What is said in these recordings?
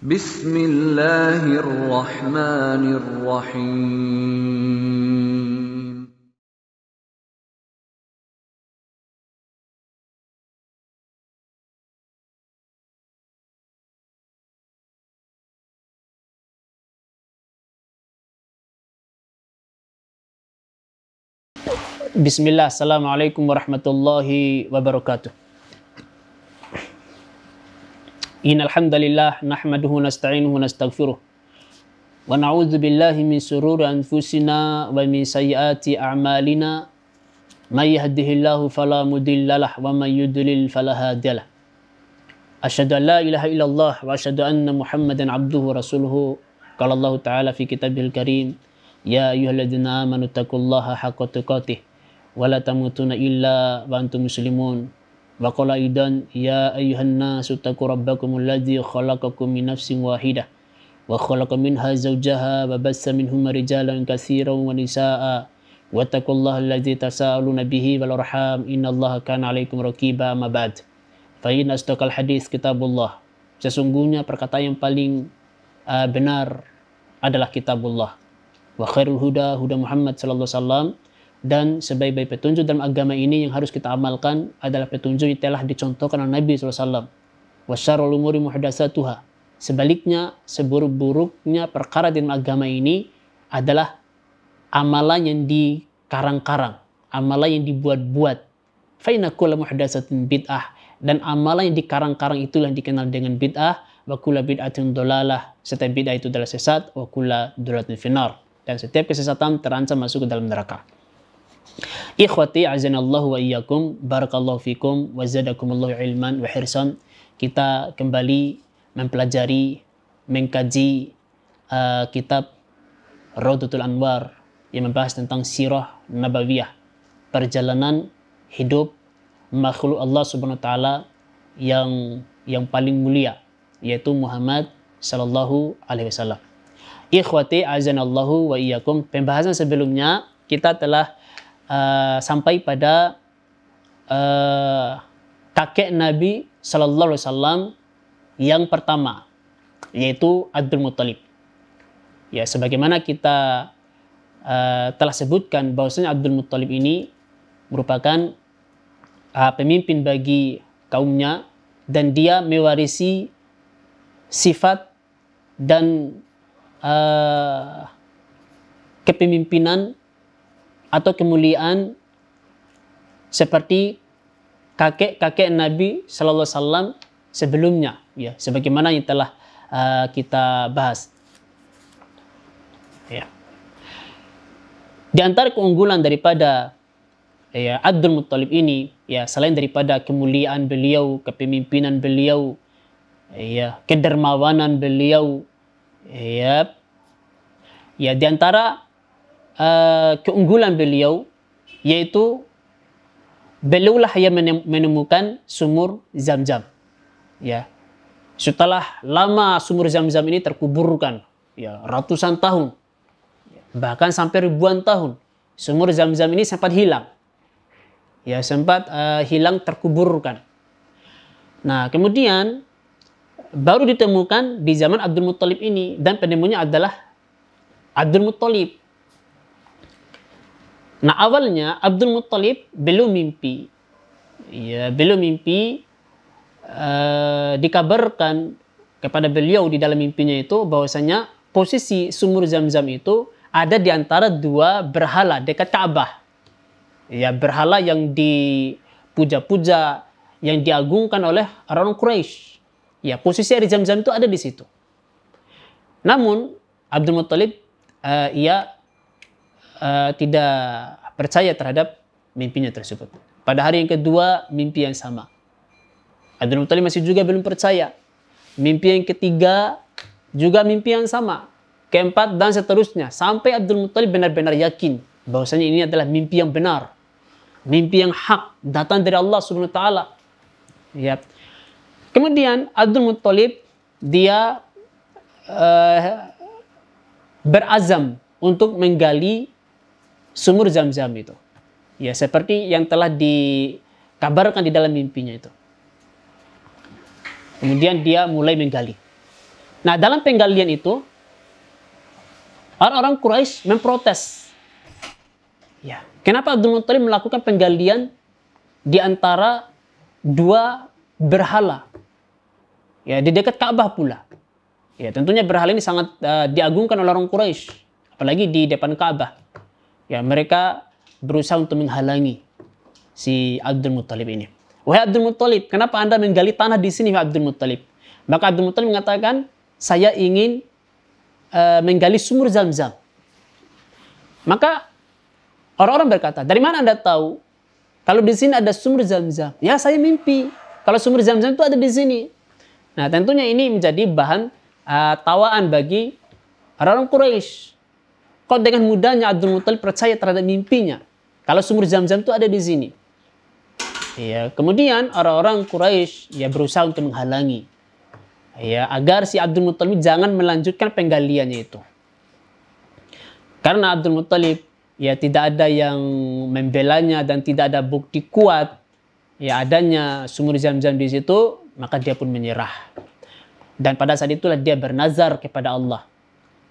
بسم الله الرحمن الرحيم بسم الله السلام عليكم ورحمة الله وبركاته إن الحمد لله نحمده ونستعينه ونستغفره ونعوذ بالله من سرور أنفسنا ومن سيئات أعمالنا من يهده الله فلا مضل له ومن يضلل فلا هادي له أشهد أن لا إله إلا الله وأشهد أن محمدا عبده ورسوله قال الله تعالى في كتابه الكريم يا أيها الذين آمنوا اتقوا الله حق تقاته ولا تموتن إلا وأنتم مسلمون وقال أيضا يا أيها الناس اتقوا ربكم الذي خلقكم من نفس واحدة وخلق منها زوجها وبث منهما رجالا كثيرا ونساء واتقوا الله الذي تساءلون به والأرحام إن الله كان عليكم رقيبا ما بعد فإن أصدق الحديث كتاب الله sesungguhnya perkataan yang paling uh, benar adalah kitabullah wa khairul huda huda Muhammad sallallahu alaihi wasallam dan sebaik-baik petunjuk dalam agama ini yang harus kita amalkan adalah petunjuk yang telah dicontohkan oleh Nabi SAW. Wasyarul umuri muhdasatuha. Sebaliknya, seburuk-buruknya perkara dalam agama ini adalah amalan yang dikarang-karang, amalan yang dibuat-buat. Faina kula muhdasatin bid'ah dan amalan yang dikarang-karang itulah yang dikenal dengan bid'ah wa kula bid'atin dolalah setiap bid'ah itu adalah sesat wa kula dolatin finar dan setiap kesesatan terancam masuk ke dalam neraka. Ikhwati azanallahu wa iyyakum barakallahu fikum wa zadakumullahu ilman wa hirsan. Kita kembali mempelajari mengkaji uh, kitab Raudatul Anwar yang membahas tentang sirah nabawiyah, perjalanan hidup makhluk Allah Subhanahu wa taala yang yang paling mulia yaitu Muhammad sallallahu alaihi wasallam. Ikhwati azanallahu wa iyyakum. Pembahasan sebelumnya kita telah uh, sampai pada uh, kakek Nabi Shallallahu Alaihi Wasallam yang pertama yaitu Abdul Muttalib. Ya, sebagaimana kita uh, telah sebutkan bahwasanya Abdul Muttalib ini merupakan uh, pemimpin bagi kaumnya dan dia mewarisi sifat dan uh, kepemimpinan atau kemuliaan seperti kakek-kakek Nabi Shallallahu Alaihi Wasallam sebelumnya, ya, sebagaimana yang telah uh, kita bahas. Ya. Di antara keunggulan daripada ya Abdul Muttalib ini, ya selain daripada kemuliaan beliau, kepemimpinan beliau, ya kedermawanan beliau, ya, ya di antara Eh, keunggulan beliau yaitu beliaulah yang menemukan sumur zam-zam. Ya. Setelah lama sumur zam-zam ini terkuburkan, ya, ratusan tahun, bahkan sampai ribuan tahun, sumur zam-zam ini sempat hilang. Ya, sempat uh, hilang terkuburkan. Nah, kemudian baru ditemukan di zaman Abdul Muttalib ini dan penemunya adalah Abdul Muttalib. Nah awalnya Abdul Muttalib belum mimpi, ya belum mimpi uh, dikabarkan kepada beliau di dalam mimpinya itu bahwasanya posisi sumur zam-zam itu ada di antara dua berhala dekat Ka'bah. Ya berhala yang dipuja-puja, yang diagungkan oleh orang Quraisy. Ya posisi air zam-zam itu ada di situ. Namun Abdul Muttalib uh, ia Eh, tidak percaya terhadap mimpinya tersebut. Pada hari yang kedua, mimpi yang sama. Abdul Muttalib masih juga belum percaya. Mimpi yang ketiga, juga mimpi yang sama. Keempat, dan seterusnya. Sampai Abdul Muttalib benar-benar yakin bahwasanya ini adalah mimpi yang benar. Mimpi yang hak, datang dari Allah Subhanahu wa taala. Ya. Kemudian Abdul Muttalib dia uh, berazam untuk menggali sumur zam-zam itu. Ya, seperti yang telah dikabarkan di dalam mimpinya itu. Kemudian dia mulai menggali. Nah, dalam penggalian itu orang-orang Quraisy memprotes. Ya, kenapa Abdul Muttalib melakukan penggalian di antara dua berhala? Ya, di dekat Ka'bah pula. Ya, tentunya berhala ini sangat uh, diagungkan oleh orang Quraisy, apalagi di depan Ka'bah ya mereka berusaha untuk menghalangi si Abdul Muttalib ini. Wahai Abdul Muttalib, kenapa Anda menggali tanah di sini wahai Abdul Muttalib? Maka Abdul Muttalib mengatakan, saya ingin uh, menggali sumur zam-zam. Maka orang-orang berkata, dari mana Anda tahu kalau di sini ada sumur zam-zam? Ya saya mimpi. Kalau sumur zam-zam itu ada di sini. Nah tentunya ini menjadi bahan uh, tawaan bagi orang-orang Quraisy Kau dengan mudahnya Abdul Muthalib percaya terhadap mimpinya. Kalau sumur zam-zam itu ada di sini. Ya, kemudian orang-orang Quraisy ya berusaha untuk menghalangi. Ya, agar si Abdul Muthalib jangan melanjutkan penggaliannya itu. Karena Abdul Muthalib ya tidak ada yang membelanya dan tidak ada bukti kuat ya adanya sumur zam-zam di situ, maka dia pun menyerah. Dan pada saat itulah dia bernazar kepada Allah.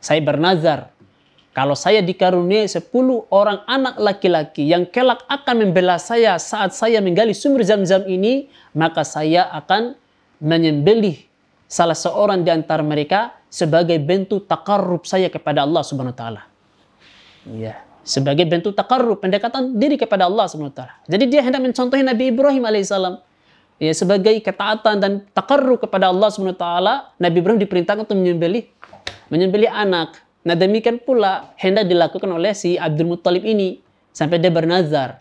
Saya bernazar kalau saya dikaruniai 10 orang anak laki-laki yang kelak akan membela saya saat saya menggali sumur zam-zam ini, maka saya akan menyembelih salah seorang di antara mereka sebagai bentuk takarrub saya kepada Allah Subhanahu wa taala. Ya, sebagai bentuk takarrub pendekatan diri kepada Allah Subhanahu wa taala. Jadi dia hendak mencontohi Nabi Ibrahim alaihissalam ya sebagai ketaatan dan takarrub kepada Allah Subhanahu wa taala, Nabi Ibrahim diperintahkan untuk menyembelih menyembelih anak Nah demikian pula hendak dilakukan oleh si Abdul Muttalib ini sampai dia bernazar.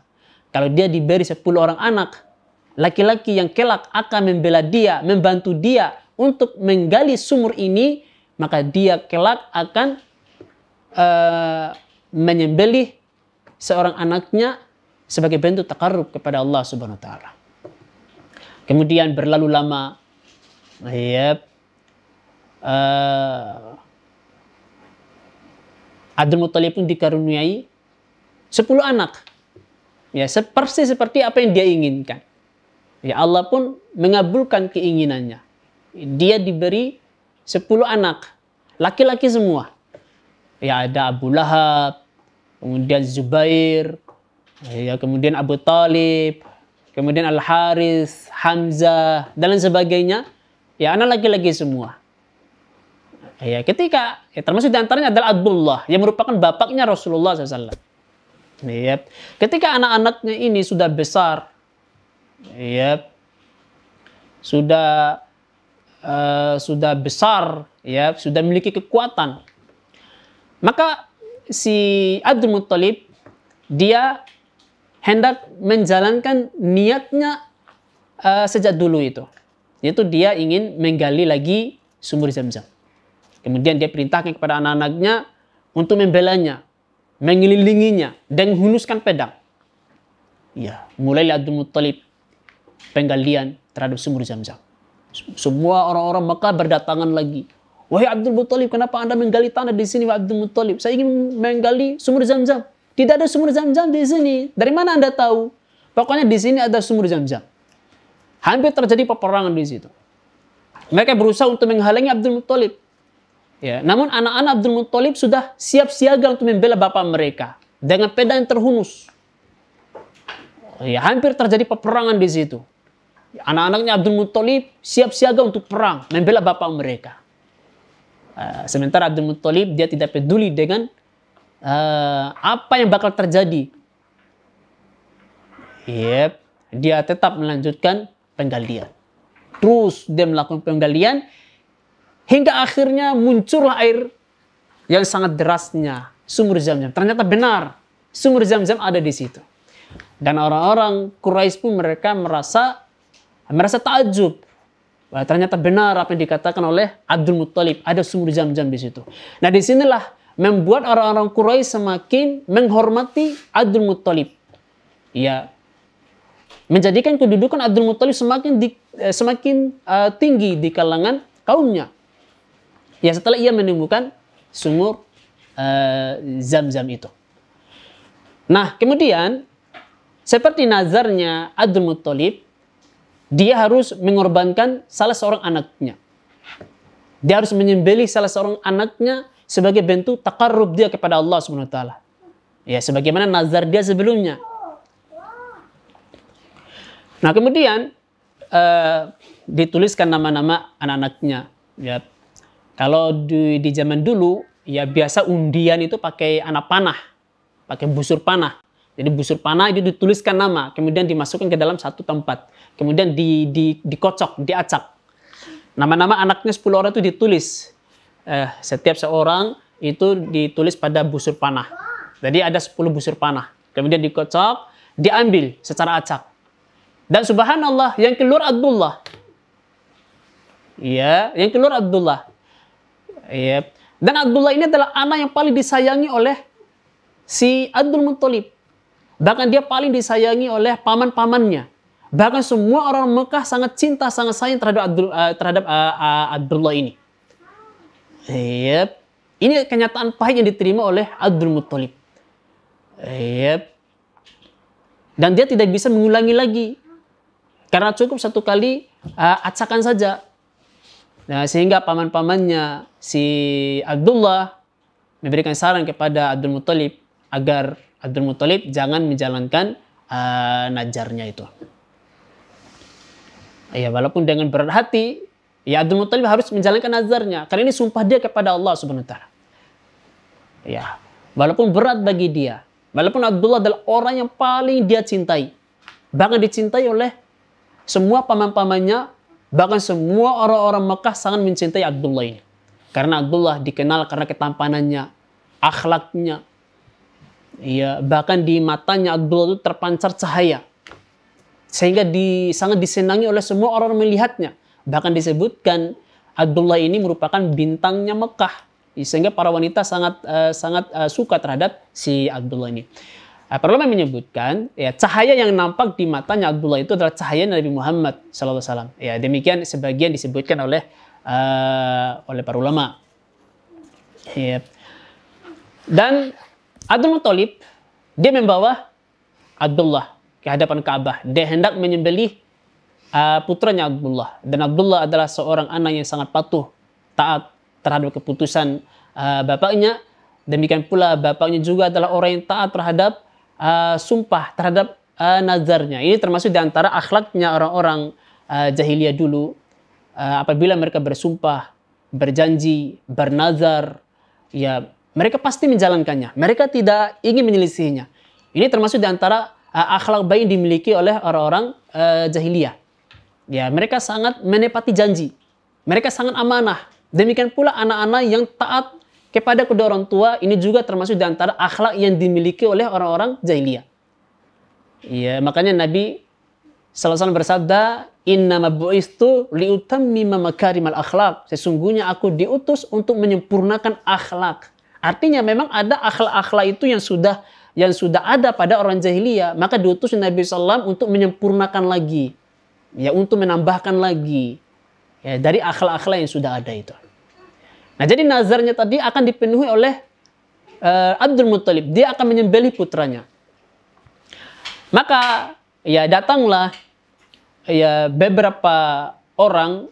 Kalau dia diberi 10 orang anak, laki-laki yang kelak akan membela dia, membantu dia untuk menggali sumur ini, maka dia kelak akan uh, menyembelih seorang anaknya sebagai bentuk takarrub kepada Allah Subhanahu wa taala. Kemudian berlalu lama. Nah, yep. Uh, Abdul Muthalib pun dikaruniai 10 anak. Ya, persis seperti apa yang dia inginkan. Ya, Allah pun mengabulkan keinginannya. Dia diberi 10 anak, laki-laki semua. Ya, ada Abu Lahab, kemudian Zubair, ya, kemudian Abu Talib, kemudian Al Haris, Hamzah, dan lain sebagainya. Ya, anak laki-laki semua. Ya, ketika ya, termasuk diantaranya adalah Abdullah yang merupakan bapaknya Rasulullah SAW. Ya, ketika anak-anaknya ini sudah besar, ya, sudah uh, sudah besar, ya, sudah memiliki kekuatan, maka si Abdul Muttalib dia hendak menjalankan niatnya uh, sejak dulu itu. Yaitu dia ingin menggali lagi sumur zam-zam. Kemudian dia perintahkan kepada anak-anaknya untuk membelanya, mengelilinginya, dan menghunuskan pedang. Ya, mulailah Abdul Muttalib penggalian terhadap sumur zam-zam. Semua orang-orang Mekah berdatangan lagi. Wahai Abdul Muttalib, kenapa anda menggali tanah di sini, Wahai Abdul Muttalib? Saya ingin menggali sumur zam-zam. Tidak ada sumur zam-zam di sini. Dari mana anda tahu? Pokoknya di sini ada sumur zam-zam. Hampir terjadi peperangan di situ. Mereka berusaha untuk menghalangi Abdul Muttalib. Ya, namun anak-anak Abdul Muttalib sudah siap siaga untuk membela bapak mereka dengan pedang yang terhunus. Ya, hampir terjadi peperangan di situ. Anak-anaknya Abdul Muttalib siap siaga untuk perang membela bapak mereka. Uh, sementara Abdul Muttalib dia tidak peduli dengan uh, apa yang bakal terjadi. Yep, dia tetap melanjutkan penggalian. Terus dia melakukan penggalian Hingga akhirnya muncullah air yang sangat derasnya, sumur zam-zam. Ternyata benar, sumur zam-zam ada di situ. Dan orang-orang Quraisy pun mereka merasa merasa takjub. bahwa ternyata benar apa yang dikatakan oleh Abdul Muttalib, ada sumur zam-zam di situ. Nah, disinilah membuat orang-orang Quraisy semakin menghormati Abdul Muttalib. Ya, menjadikan kedudukan Abdul Muttalib semakin di, eh, semakin uh, tinggi di kalangan kaumnya. Ya setelah ia menimbulkan sumur eh, zam-zam uh, itu. Nah, kemudian seperti nazarnya Abdul Muttalib, dia harus mengorbankan salah seorang anaknya. Dia harus menyembelih salah seorang anaknya sebagai bentuk takarrub dia kepada Allah Subhanahu wa taala. Ya, sebagaimana nazar dia sebelumnya. Nah, kemudian uh, dituliskan nama-nama anak-anaknya, ya, kalau di, di zaman dulu ya biasa undian itu pakai anak panah, pakai busur panah. Jadi busur panah itu dituliskan nama, kemudian dimasukkan ke dalam satu tempat, kemudian di, di, dikocok, diacak. Nama-nama anaknya 10 orang itu ditulis. Eh, setiap seorang itu ditulis pada busur panah. Jadi ada 10 busur panah. Kemudian dikocok, diambil secara acak. Dan subhanallah yang keluar Abdullah. Iya, yang keluar Abdullah. Ya. Dan Abdullah ini adalah anak yang paling disayangi oleh si Abdul Muttalib. Bahkan dia paling disayangi oleh paman-pamannya. Bahkan semua orang Mekah sangat cinta, sangat sayang terhadap Abdul, uh, terhadap uh, uh, Abdullah ini. Iya, Ini kenyataan pahit yang diterima oleh Abdul Muttalib. Iya, Dan dia tidak bisa mengulangi lagi. Karena cukup satu kali uh, acakan saja Nah, sehingga paman-pamannya si Abdullah memberikan saran kepada Abdul Muthalib agar Abdul Muthalib jangan menjalankan uh, najarnya itu. Ya, walaupun dengan berat hati, ya Abdul Muthalib harus menjalankan nazarnya karena ini sumpah dia kepada Allah Subhanahu wa taala. Ya, walaupun berat bagi dia, walaupun Abdullah adalah orang yang paling dia cintai, bahkan dicintai oleh semua paman-pamannya Bahkan semua orang-orang Mekah sangat mencintai Abdullah ini. Karena Abdullah dikenal karena ketampanannya, akhlaknya. Ya, bahkan di matanya Abdullah itu terpancar cahaya. Sehingga di, sangat disenangi oleh semua orang melihatnya. Bahkan disebutkan Abdullah ini merupakan bintangnya Mekah. Sehingga para wanita sangat uh, sangat uh, suka terhadap si Abdullah ini. Eh, ulama menyebutkan ya cahaya yang nampak di matanya Abdullah itu adalah cahaya Nabi Muhammad Sallallahu Alaihi Wasallam. Ya demikian sebagian disebutkan oleh uh, oleh para ulama. Ya. Dan Abdul Muthalib dia membawa Abdullah ke hadapan Ka'bah. Dia hendak menyembelih uh, putranya Abdullah dan Abdullah adalah seorang anak yang sangat patuh taat terhadap keputusan uh, bapaknya. Demikian pula bapaknya juga adalah orang yang taat terhadap uh, sumpah terhadap uh, nazarnya. Ini termasuk di antara akhlaknya orang-orang uh, jahiliyah dulu. Uh, apabila mereka bersumpah, berjanji, bernazar, ya mereka pasti menjalankannya. Mereka tidak ingin menyelisihinya. Ini termasuk diantara uh, akhlak baik yang dimiliki oleh orang-orang uh, jahiliyah. Ya, mereka sangat menepati janji. Mereka sangat amanah. Demikian pula anak-anak yang taat kepada kedua orang tua ini juga termasuk di antara akhlak yang dimiliki oleh orang-orang jahiliyah. Iya, makanya Nabi SAW bersabda, Inna mabu'istu liutammima makarimal akhlak. Sesungguhnya aku diutus untuk menyempurnakan akhlak. Artinya memang ada akhlak-akhlak itu yang sudah yang sudah ada pada orang jahiliyah. Maka diutus Nabi SAW untuk menyempurnakan lagi. Ya, untuk menambahkan lagi. Ya, dari akhlak-akhlak yang sudah ada itu. Nah, jadi nazarnya tadi akan dipenuhi oleh uh, Abdul Muthalib. Dia akan menyembelih putranya. Maka ya datanglah ya beberapa orang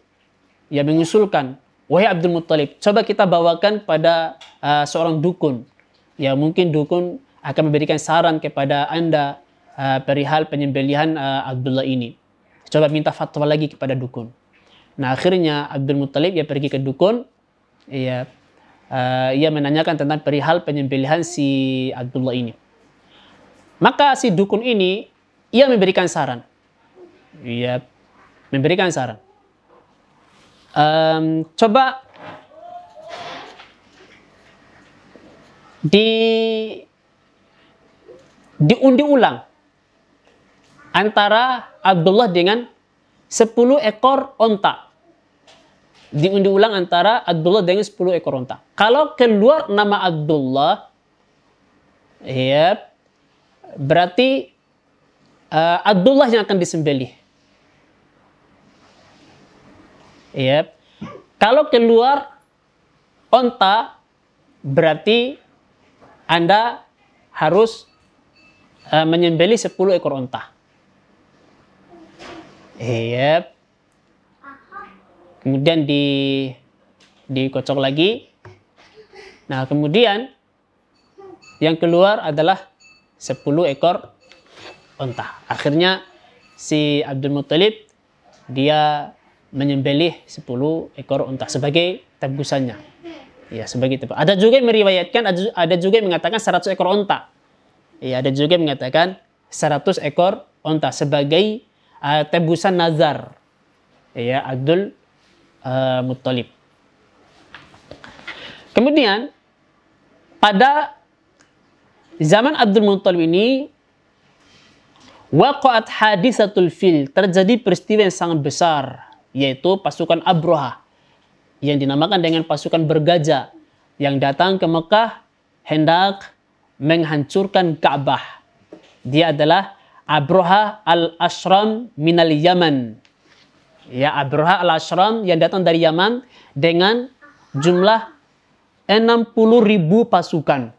yang mengusulkan, "Wahai Abdul Muthalib, coba kita bawakan pada uh, seorang dukun." Ya, mungkin dukun akan memberikan saran kepada Anda uh, perihal penyembelihan uh, Abdullah ini. Coba minta fatwa lagi kepada dukun. Nah, akhirnya Abdul Muthalib ya pergi ke dukun Iya. Uh, ia menanyakan tentang perihal penyembelihan si Abdullah ini. Maka si dukun ini ia memberikan saran. Iya, memberikan saran. Um, coba di diundi ulang antara Abdullah dengan 10 ekor ontak diundi ulang antara Abdullah dengan 10 ekor unta. Kalau keluar nama Abdullah, ya, berarti uh, Abdullah yang akan disembelih. Ya. Kalau keluar onta, berarti Anda harus uh, menyembelih 10 ekor unta. Yep. Iya kemudian di dikocok lagi nah kemudian yang keluar adalah 10 ekor unta. akhirnya si Abdul Muthalib dia menyembelih 10 ekor unta sebagai tebusannya. Ya, sebagai tebusan. Ada juga yang meriwayatkan ada, ada juga yang mengatakan 100 ekor unta. Ya, ada juga yang mengatakan 100 ekor unta sebagai uh, tebusan nazar. Ya, Abdul Eh, Muttalib. Kemudian pada zaman Abdul Muttalib ini waqa'at hadisatul fil terjadi peristiwa yang sangat besar yaitu pasukan Abroha yang dinamakan dengan pasukan bergajah yang datang ke Mekah hendak menghancurkan Ka'bah. Dia adalah Abroha al-Ashram minal Yaman ya Abroha al-Ashram yang datang dari Yaman dengan jumlah 60 ribu pasukan.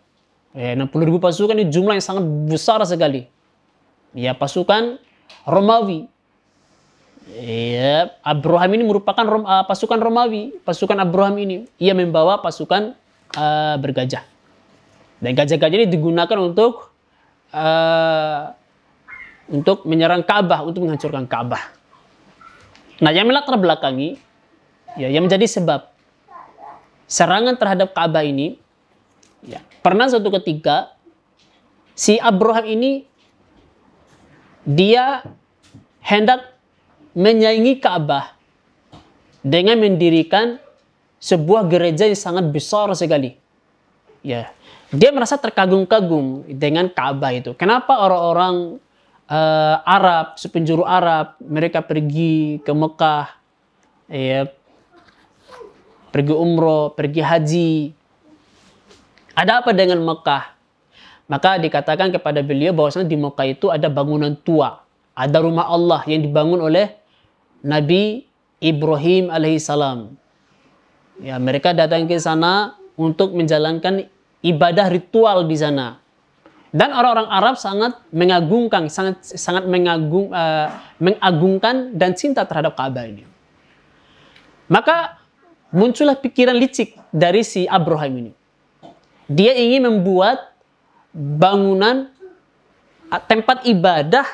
Ya, 60 ribu pasukan ini jumlah yang sangat besar sekali. Ya pasukan Romawi. Ya, Abraham ini merupakan Rom, uh, pasukan Romawi, pasukan Abraham ini. Ia membawa pasukan uh, bergajah. Dan gajah-gajah ini digunakan untuk uh, untuk menyerang Ka'bah, untuk menghancurkan Ka'bah. Nah, yang melatar belakangi ya yang menjadi sebab serangan terhadap Ka'bah ini ya, pernah suatu ketika si Abraham ini dia hendak menyaingi Ka'bah dengan mendirikan sebuah gereja yang sangat besar sekali. Ya, dia merasa terkagum-kagum dengan Ka'bah itu. Kenapa orang-orang uh, Arab, sepenjuru Arab, mereka pergi ke Mekah, ya, pergi umroh, pergi haji. Ada apa dengan Mekah? Maka dikatakan kepada beliau bahwasanya di Mekah itu ada bangunan tua, ada rumah Allah yang dibangun oleh Nabi Ibrahim alaihissalam. Ya, mereka datang ke sana untuk menjalankan ibadah ritual di sana. Dan orang-orang Arab sangat mengagungkan, sangat sangat mengagung, uh, mengagungkan dan cinta terhadap Ka'bah ini. Maka muncullah pikiran licik dari si Abraham ini. Dia ingin membuat bangunan eh, tempat ibadah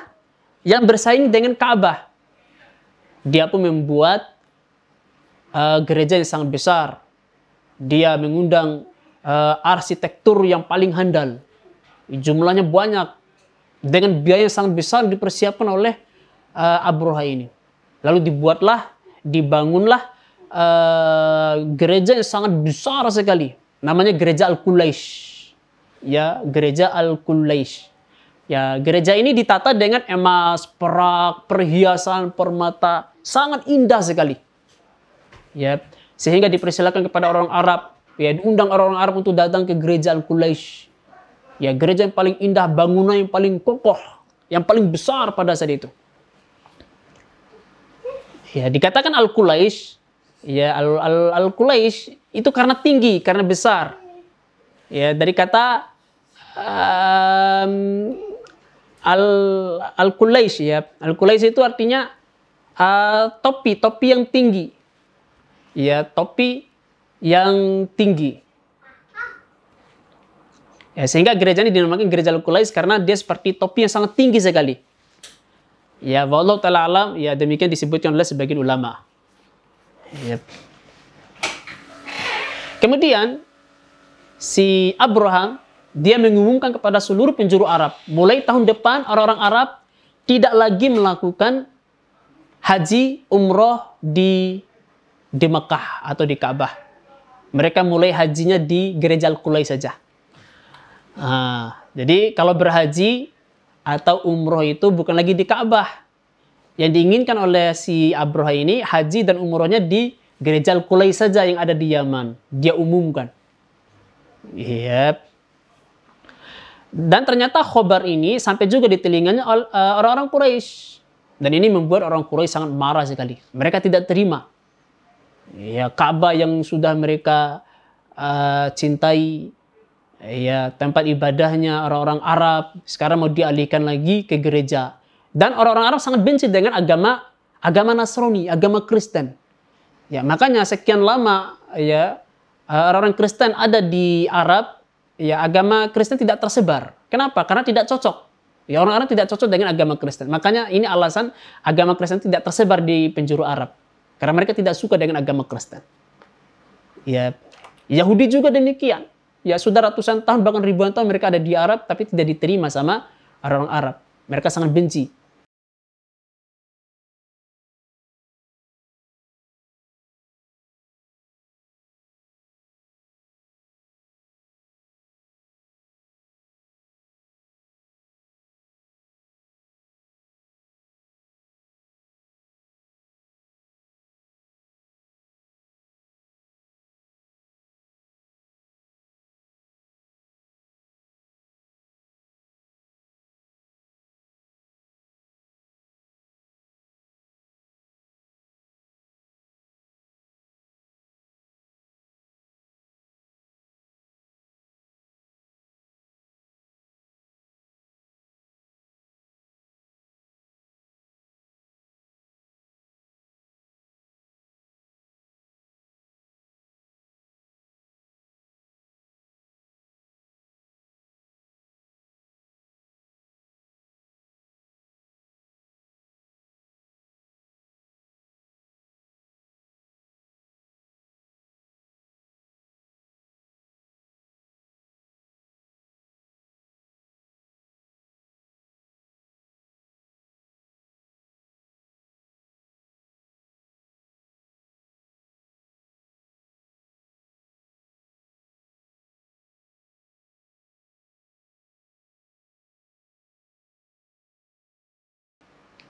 yang bersaing dengan Ka'bah. Dia pun membuat uh, gereja yang sangat besar. Dia mengundang uh, arsitektur yang paling handal Jumlahnya banyak dengan biaya yang sangat besar dipersiapkan oleh uh, eh, Abroha ini. Lalu dibuatlah, dibangunlah uh, gereja yang sangat besar sekali. Namanya gereja al Qulaysh, Ya, gereja al Qulaysh, Ya, gereja ini ditata dengan emas, perak, perhiasan, permata, sangat indah sekali. Ya, sehingga dipersilakan kepada orang Arab, ya diundang orang-orang Arab untuk datang ke gereja al Qulaysh. Ya gereja yang paling indah, bangunan yang paling kokoh, yang paling besar pada saat itu. Ya dikatakan al kulais ya al al, al itu karena tinggi, karena besar. Ya dari kata um, al al kulais ya al kulais itu artinya uh, topi topi yang tinggi ya topi yang tinggi Ya, sehingga gereja ini dinamakan gereja Lukulais karena dia seperti topi yang sangat tinggi sekali. Ya, wallahu taala alam, ya demikian disebutkan oleh sebagian ulama. Yep. Kemudian si Abraham dia mengumumkan kepada seluruh penjuru Arab, mulai tahun depan orang-orang Arab tidak lagi melakukan haji umroh di di Mekah atau di Ka'bah. Mereka mulai hajinya di gereja Al-Qulai saja. Nah, jadi kalau berhaji atau umroh itu bukan lagi di Ka'bah. Yang diinginkan oleh si Abroha ini haji dan umrohnya di gereja al saja yang ada di Yaman. Dia umumkan. Yep. Dan ternyata khobar ini sampai juga di telinganya eh, orang-orang Quraisy. Dan ini membuat orang Quraisy sangat marah sekali. Mereka tidak terima. Ya, Ka'bah yang sudah mereka uh, cintai ya tempat ibadahnya orang-orang Arab sekarang mau dialihkan lagi ke gereja dan orang-orang Arab sangat benci dengan agama agama Nasrani agama Kristen ya makanya sekian lama ya orang-orang Kristen ada di Arab ya agama Kristen tidak tersebar kenapa karena tidak cocok Ya orang Arab tidak cocok dengan agama Kristen. Makanya ini alasan agama Kristen tidak tersebar di penjuru Arab. Karena mereka tidak suka dengan agama Kristen. Ya, Yahudi juga demikian ya sudah ratusan tahun bahkan ribuan tahun mereka ada di Arab tapi tidak diterima sama orang Arab. Mereka sangat benci.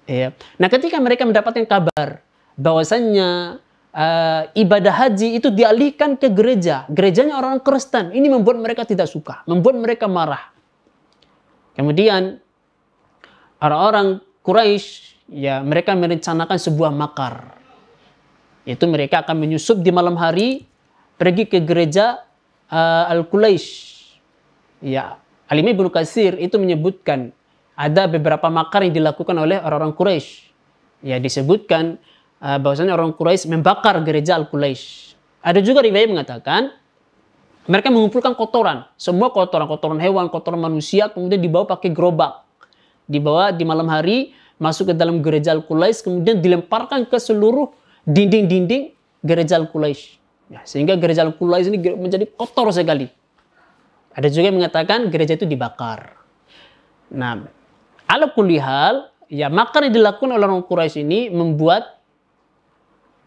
Ya. Nah, ketika mereka mendapatkan kabar bahwasannya uh, ibadah haji itu dialihkan ke gereja, gerejanya orang Kristen, ini membuat mereka tidak suka, membuat mereka marah. Kemudian orang-orang Quraisy ya mereka merencanakan sebuah makar. yaitu mereka akan menyusup di malam hari pergi ke gereja uh, eh, al quraisy Ya, Alim Ibnu Kasir itu menyebutkan ada beberapa makar yang dilakukan oleh orang-orang Quraisy. Ya disebutkan uh, bahwasanya orang Quraisy membakar gereja Al Quraisy. Ada juga riwayat mengatakan mereka mengumpulkan kotoran, semua kotoran, kotoran hewan, kotoran manusia, kemudian dibawa pakai gerobak, dibawa di malam hari masuk ke dalam gereja Al Quraisy, kemudian dilemparkan ke seluruh dinding-dinding gereja Al Quraisy. Ya, sehingga gereja Al Quraisy ini menjadi kotor sekali. Ada juga yang mengatakan gereja itu dibakar. Nah, Ala kulihal, ya maka yang dilakukan oleh orang Quraisy ini membuat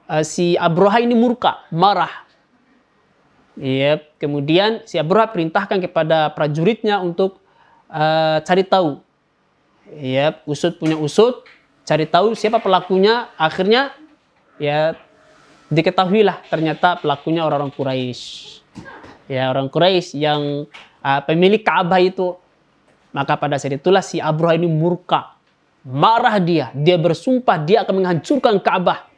uh, si Abroha ini murka, marah. Yep. Ya, kemudian si Abroha perintahkan kepada prajuritnya untuk uh, cari tahu. Yep. Ya, usut punya usut, cari tahu siapa pelakunya. Akhirnya ya diketahuilah ternyata pelakunya orang-orang Quraisy. Ya orang Quraisy yang uh, pemilik Ka'bah itu maka pada saat itulah si Abraha ini murka. Marah dia. Dia bersumpah dia akan menghancurkan Ka'bah.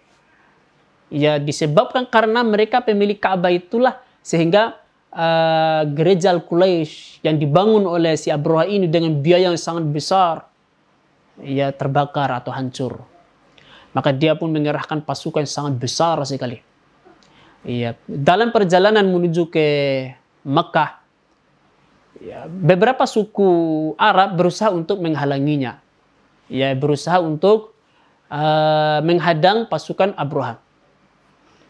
Ya disebabkan karena mereka pemilik Ka'bah itulah sehingga uh, gereja al yang dibangun oleh si Abraha ini dengan biaya yang sangat besar ya terbakar atau hancur. Maka dia pun mengerahkan pasukan yang sangat besar sekali. Ya, dalam perjalanan menuju ke Mekah ya, beberapa suku Arab berusaha untuk menghalanginya. Ya, berusaha untuk uh, menghadang pasukan Abraham.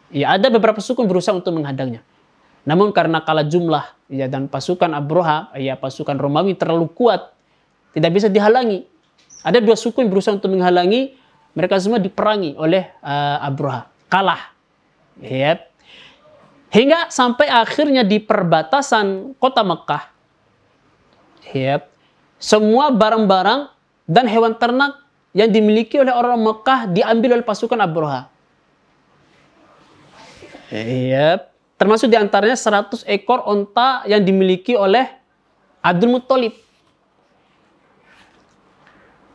Ya, ada beberapa suku yang berusaha untuk menghadangnya. Namun karena kalah jumlah ya dan pasukan Abraha, ya pasukan Romawi terlalu kuat, tidak bisa dihalangi. Ada dua suku yang berusaha untuk menghalangi, mereka semua diperangi oleh uh, eh, Abraha, kalah. Ya. Hingga sampai akhirnya di perbatasan kota Mekah, Yep. Semua barang-barang dan hewan ternak yang dimiliki oleh orang Mekah diambil oleh pasukan Abroha. Yep. Termasuk diantaranya 100 ekor onta yang dimiliki oleh Abdul Muttalib.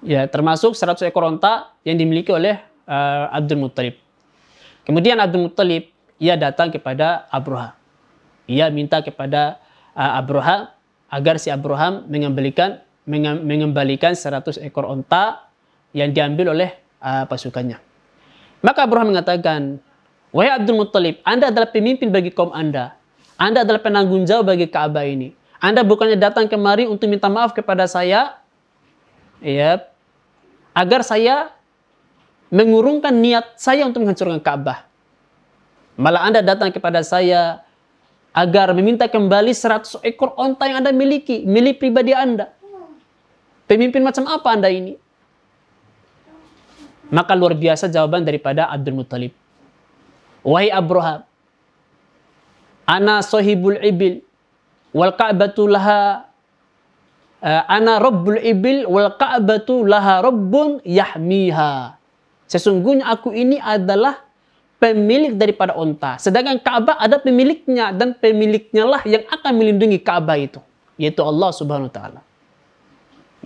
Ya, termasuk 100 ekor onta yang dimiliki oleh uh, Abdul Muttalib. Kemudian Abdul Muttalib, ia datang kepada Abroha. Ia minta kepada uh, eh, Abroha agar si Abraham mengembalikan mengembalikan 100 ekor onta yang diambil oleh uh, pasukannya. Maka Abraham mengatakan, Wahai Abdul Muttalib, Anda adalah pemimpin bagi kaum Anda. Anda adalah penanggung jawab bagi Ka'bah ini. Anda bukannya datang kemari untuk minta maaf kepada saya, ya, agar saya mengurungkan niat saya untuk menghancurkan Ka'bah. Malah Anda datang kepada saya agar meminta kembali 100 ekor onta yang Anda miliki, milik pribadi Anda. Pemimpin macam apa Anda ini? Maka luar biasa jawaban daripada Abdul Muthalib. Wahai Abraham, ana sahibul ibil wal ka'batu laha eh, ana rabbul ibil wal ka'batu laha rabbun yahmiha. Sesungguhnya aku ini adalah pemilik daripada onta. Sedangkan Ka'bah ada pemiliknya dan pemiliknya lah yang akan melindungi Ka'bah itu. Yaitu Allah subhanahu wa ta'ala.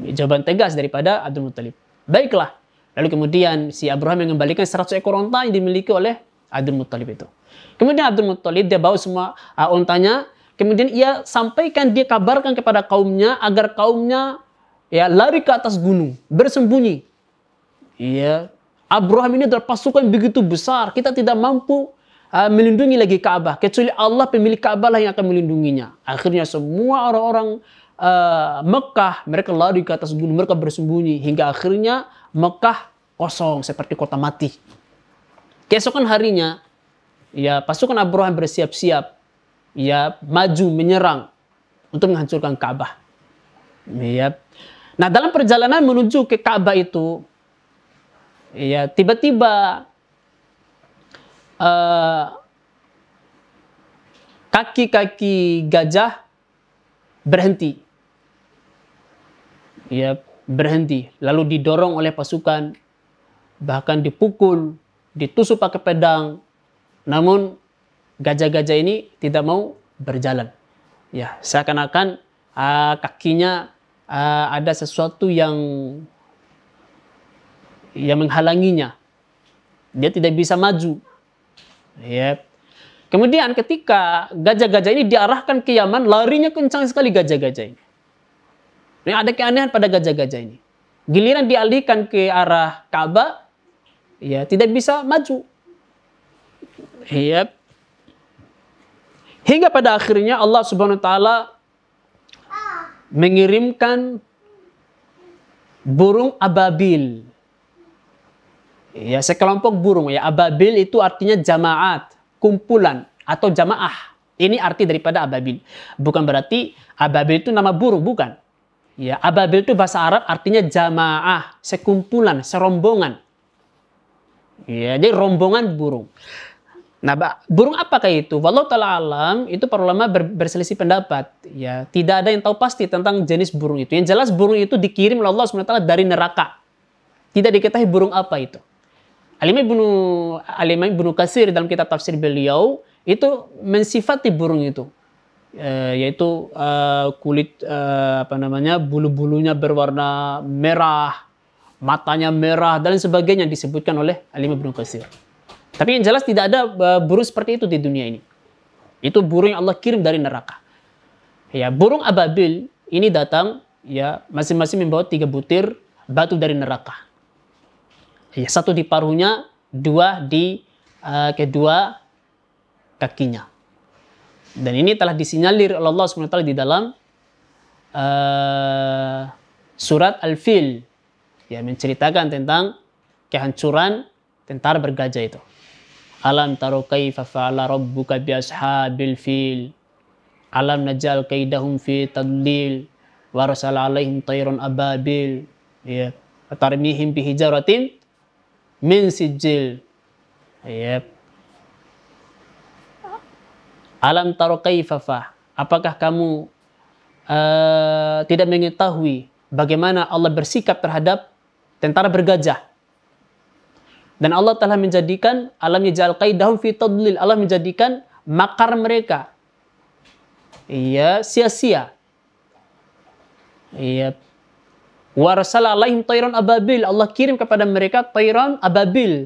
Jawaban tegas daripada Abdul Muttalib. Baiklah. Lalu kemudian si Abraham yang mengembalikan 100 ekor onta yang dimiliki oleh Abdul Muttalib itu. Kemudian Abdul Muttalib dia bawa semua uh, ontanya. Kemudian ia sampaikan, dia kabarkan kepada kaumnya agar kaumnya ya lari ke atas gunung, bersembunyi. Iya, Abraham ini adalah pasukan begitu besar. Kita tidak mampu uh, melindungi lagi Ka'bah. Kecuali Allah pemilik Ka'bah lah yang akan melindunginya. Akhirnya semua orang-orang uh, Mekah, mereka lari ke atas gunung, mereka bersembunyi. Hingga akhirnya Mekah kosong seperti kota mati. Keesokan harinya, ya pasukan Abraham bersiap-siap ya maju menyerang untuk menghancurkan Ka'bah. Ya. Nah, dalam perjalanan menuju ke Ka'bah itu, ya tiba-tiba uh, kaki-kaki gajah berhenti ya berhenti lalu didorong oleh pasukan bahkan dipukul ditusuk pakai pedang namun gajah-gajah ini tidak mau berjalan ya seakan-akan uh, kakinya uh, ada sesuatu yang yang menghalanginya. Dia tidak bisa maju. Yep. Iya. Kemudian ketika gajah-gajah ini diarahkan ke Yaman, larinya kencang sekali gajah-gajah ini. Ini ada keanehan pada gajah-gajah ini. Giliran dialihkan ke arah Ka'bah, ya tidak bisa maju. Yep. Iya. Hingga pada akhirnya Allah Subhanahu wa taala mengirimkan burung ababil ya sekelompok burung ya ababil itu artinya jamaat kumpulan atau jamaah ini arti daripada ababil bukan berarti ababil itu nama burung bukan ya ababil itu bahasa Arab artinya jamaah sekumpulan serombongan ya jadi rombongan burung Nah, burung apakah itu? Walau taala alam itu para ulama ber, berselisih pendapat. Ya, tidak ada yang tahu pasti tentang jenis burung itu. Yang jelas burung itu dikirim oleh Allah SWT dari neraka. Tidak diketahui burung apa itu. Alim ibnu Alim ibnu Kasir dalam kitab tafsir beliau itu mensifati burung itu e, yaitu e, kulit e, apa namanya bulu-bulunya berwarna merah, matanya merah dan sebagainya disebutkan oleh Alim ibnu Kasir. Tapi yang jelas tidak ada burung seperti itu di dunia ini. Itu burung yang Allah kirim dari neraka. Ya, burung ababil ini datang ya masing-masing membawa tiga butir batu dari neraka ya, satu di paruhnya, dua di uh, kedua kakinya. Dan ini telah disinyalir oleh Allah SWT di dalam uh, surat Al-Fil yang menceritakan tentang kehancuran tentara bergajah itu. Alam taru kaifa fa'ala rabbuka bi ashabil fil. Alam najal kaidahum fi tadlil. Warasal alaihim tayron ababil. Ya. bi hijaratin min sijil. Yep. Alam taro kaifafah. Apakah kamu uh, tidak mengetahui bagaimana Allah bersikap terhadap tentara bergajah? Dan Allah telah menjadikan alam yajal qaidahum fi tadlil. Allah menjadikan makar mereka. Iya, sia-sia. Iya, -sia. yep. Warasala alaihim tairon ababil. Allah kirim kepada mereka tairon ababil.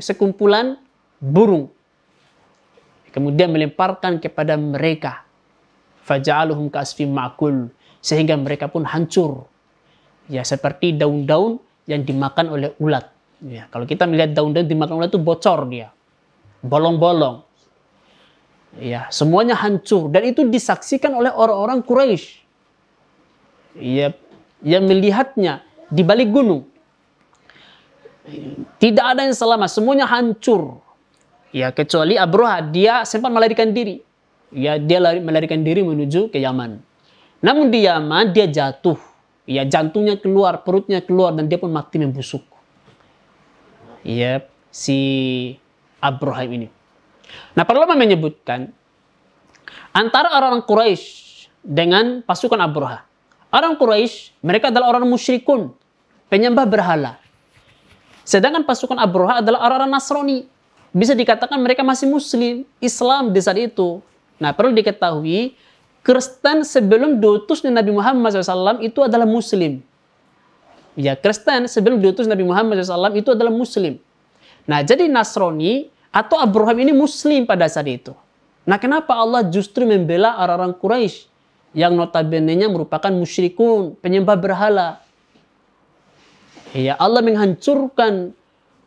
Sekumpulan burung. Kemudian melemparkan kepada mereka. Faja'aluhum kasfim ma'kul. Sehingga mereka pun hancur. Ya seperti daun-daun yang dimakan oleh ulat. Ya, kalau kita melihat daun-daun dimakan ulat itu bocor dia. Bolong-bolong. Ya, semuanya hancur dan itu disaksikan oleh orang-orang Quraisy. Ya, yang melihatnya di balik gunung. Tidak ada yang selamat, semuanya hancur. Ya, kecuali Abroha, dia sempat melarikan diri. Ya, dia lari, melarikan diri menuju ke Yaman. Namun di Yaman dia jatuh. Ya, jantungnya keluar, perutnya keluar dan dia pun mati membusuk. Ya, si Abraham ini. Nah, para ulama menyebutkan antara orang-orang Quraisy dengan pasukan Abraham Orang Quraisy mereka adalah orang musyrikun, penyembah berhala. Sedangkan pasukan Abroha adalah orang-orang Nasrani. Bisa dikatakan mereka masih muslim, Islam di saat itu. Nah perlu diketahui, Kristen sebelum diutusnya Nabi Muhammad SAW itu adalah muslim. Ya Kristen sebelum diutus Nabi Muhammad SAW itu adalah muslim. Nah jadi Nasrani atau Abraham ini muslim pada saat itu. Nah kenapa Allah justru membela orang-orang Quraisy? yang notabenenya merupakan musyrikun, penyembah berhala. Ya Allah menghancurkan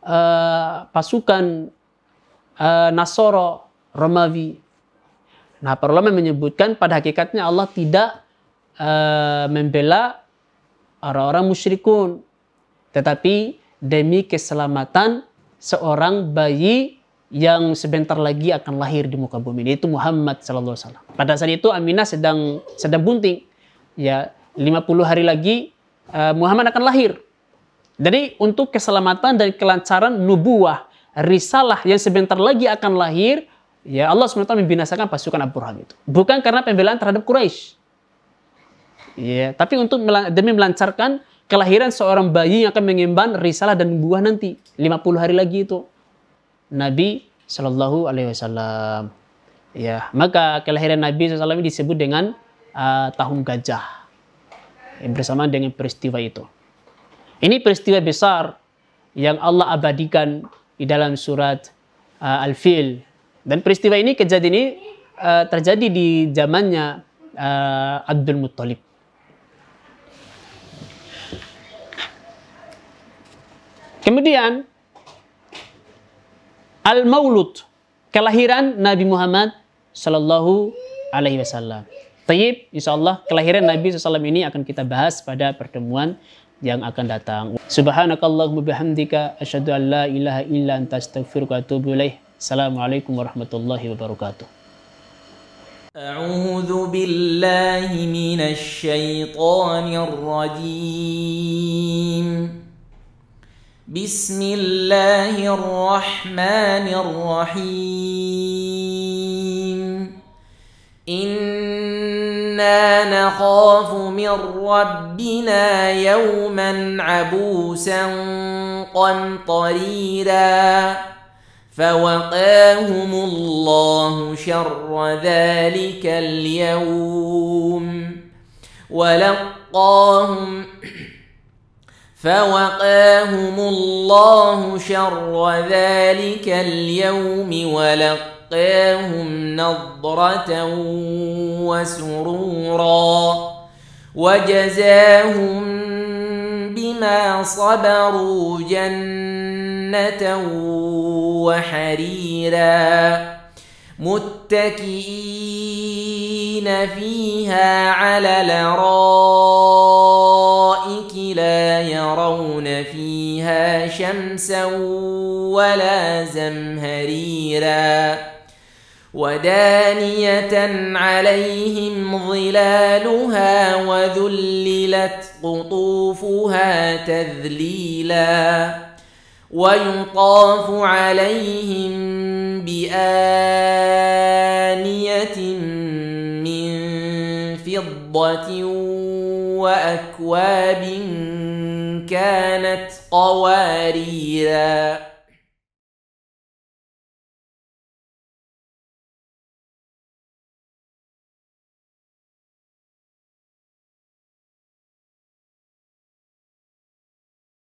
uh, pasukan uh, Nasoro Romawi. Nah, para menyebutkan pada hakikatnya Allah tidak uh, membela orang-orang musyrikun, tetapi demi keselamatan seorang bayi yang sebentar lagi akan lahir di muka bumi ini itu Muhammad sallallahu alaihi wasallam. Pada saat itu Aminah sedang sedang bunting. Ya, 50 hari lagi eh, Muhammad akan lahir. Jadi untuk keselamatan dan kelancaran nubuah, risalah yang sebentar lagi akan lahir, ya Allah SWT membinasakan pasukan Abu Rahab itu. Bukan karena pembelaan terhadap Quraisy. Ya, tapi untuk demi melancarkan kelahiran seorang bayi yang akan mengemban risalah dan nubuah nanti 50 hari lagi itu. Nabi Shallallahu Alaihi Wasallam. Ya, maka kelahiran Nabi SAW disebut dengan uh, tahun gajah yang bersama dengan peristiwa itu. Ini peristiwa besar yang Allah abadikan di dalam surat uh, Al-Fil. Dan peristiwa ini kejadian ini uh, terjadi di zamannya uh, Abdul Muttalib. Kemudian al-maulud, kelahiran Nabi Muhammad sallallahu alaihi wasallam. Tayyib, insyaallah kelahiran Nabi SAW ini akan kita bahas pada pertemuan yang akan datang. Subhanakallahumma bihamdika asyhadu an la ilaha illa anta astaghfiruka wa atubu ilaih. Assalamualaikum warahmatullahi wabarakatuh. أعوذ بالله من الشيطان الرجيم بسم الله الرحمن الرحيم انا نخاف من ربنا يوما عبوسا قمطريرا فوقاهم الله شر ذلك اليوم ولقاهم فوقاهم الله شر ذلك اليوم ولقاهم نضرة وسرورا وجزاهم بما صبروا جنة وحريرا متكئين فيها على الارائك لا يرون فيها شمسا ولا زمهريرا ودانيه عليهم ظلالها وذللت قطوفها تذليلا ويطاف عليهم بآنية من فضة وأكواب كانت قواريراً